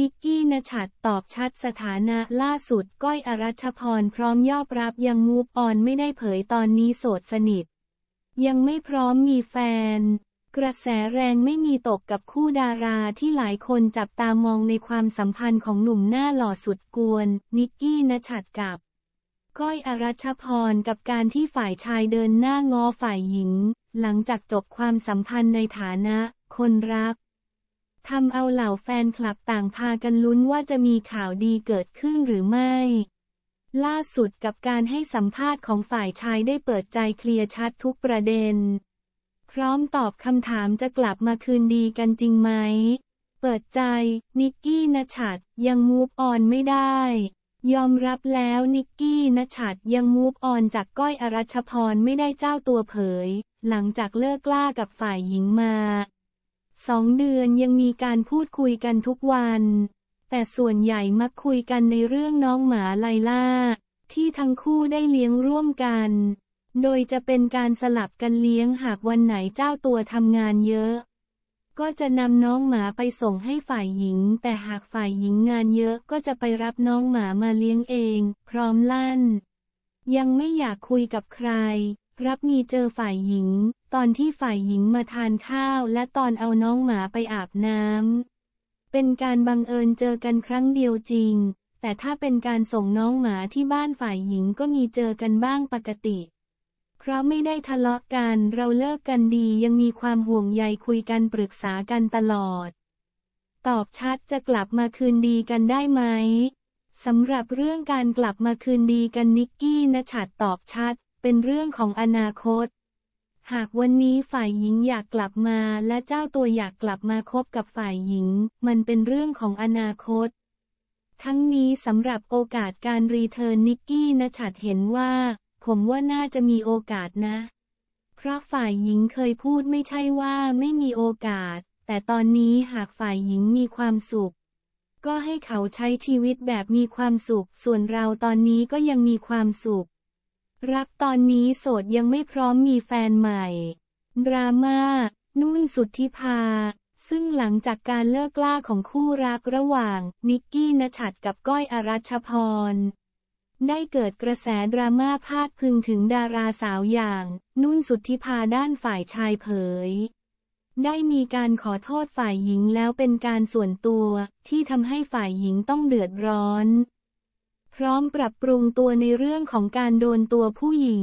นิกกี้นชัดตอบชัดสถานะล่าสุดก้อยอรัชพร พร้อมยอบรับยังมูฟออนไม่ได้เผยตอนนี้โสดสนิท ยังไม่พร้อมมีแฟน กระแสแรงไม่มีตกกับคู่ดาราที่หลายคนจับตามองในความสัมพันธ์ของหนุ่มหน้าหล่อสุดกวนนิกกี้นชัดกับ ก้อยอรัชพรกับการที่ฝ่ายชายเดินหน้างอฝ่ายหญิง หลังจากจบความสัมพันธ์ในฐานะ คนรักทำเอาเหล่าแฟนคลับต่างพากันลุ้นว่าจะมีข่าวดีเกิดขึ้นหรือไม่ ล่าสุดกับการให้สัมภาษณ์ของฝ่ายชายได้เปิดใจเคลียร์ชัดทุกประเด็น พร้อมตอบคำถามจะกลับมาคืนดีกันจริงไหม เปิดใจ นิกกี้นชัดยังมูฟออนไม่ได้ ยอมรับแล้วนิกกี้นชัดยังมูฟออนจากก้อยอรัชพรไม่ได้เจ้าตัวเผย หลังจากเลิกกล้ากับฝ่ายหญิงมาสองเดือนยังมีการพูดคุยกันทุกวัน แต่ส่วนใหญ่มักคุยกันในเรื่องน้องหมาไลล่า ที่ทั้งคู่ได้เลี้ยงร่วมกัน โดยจะเป็นการสลับกันเลี้ยงหากวันไหนเจ้าตัวทำงานเยอะ ก็จะนำน้องหมาไปส่งให้ฝ่ายหญิง แต่หากฝ่ายหญิงงานเยอะก็จะไปรับน้องหมามาเลี้ยงเอง พร้อมลั่น ยังไม่อยากคุยกับใครรับมีเจอฝ่ายหญิง ตอนที่ฝ่ายหญิงมาทานข้าวและตอนเอาน้องหมาไปอาบน้ำเป็นการบังเอิญเจอกันครั้งเดียวจริง แต่ถ้าเป็นการส่งน้องหมาที่บ้านฝ่ายหญิงก็มีเจอกันบ้างปกติ เพราะไม่ได้ทะเลาะกันเราเลิกกันดียังมีความห่วงใยคุยกันปรึกษากันตลอด ตอบชัดจะกลับมาคืนดีกันได้ไหมสำหรับเรื่องการกลับมาคืนดีกันนิกกี้นะชัดตอบชัดเป็นเรื่องของอนาคต หากวันนี้ฝ่ายหญิงอยากกลับมา และเจ้าตัวอยากกลับมาคบกับฝ่ายหญิง มันเป็นเรื่องของอนาคต ทั้งนี้สำหรับโอกาสการรีเทิร์นนิกกี้นะชัดเห็นว่า ผมว่าน่าจะมีโอกาสนะ เพราะฝ่ายหญิงเคยพูดไม่ใช่ว่าไม่มีโอกาส แต่ตอนนี้หากฝ่ายหญิงมีความสุข ก็ให้เขาใช้ชีวิตแบบมีความสุข ส่วนเราตอนนี้ก็ยังมีความสุขรักตอนนี้โสดยังไม่พร้อมมีแฟนใหม่ ดราม่านุ่นสุทธิพา ซึ่งหลังจากการเลิกล่าของคู่รักระหว่าง นิกกี้นชัดกับก้อยอรัชพร ได้เกิดกระแสดราม่าพาดพึงถึงดาราสาวอย่าง นุ่นสุทธิพาด้านฝ่ายชายเผย ได้มีการขอโทษฝ่ายหญิงแล้วเป็นการส่วนตัว ที่ทำให้ฝ่ายหญิงต้องเดือดร้อนพร้อมปรับปรุงตัวในเรื่องของการโดนตัวผู้หญิง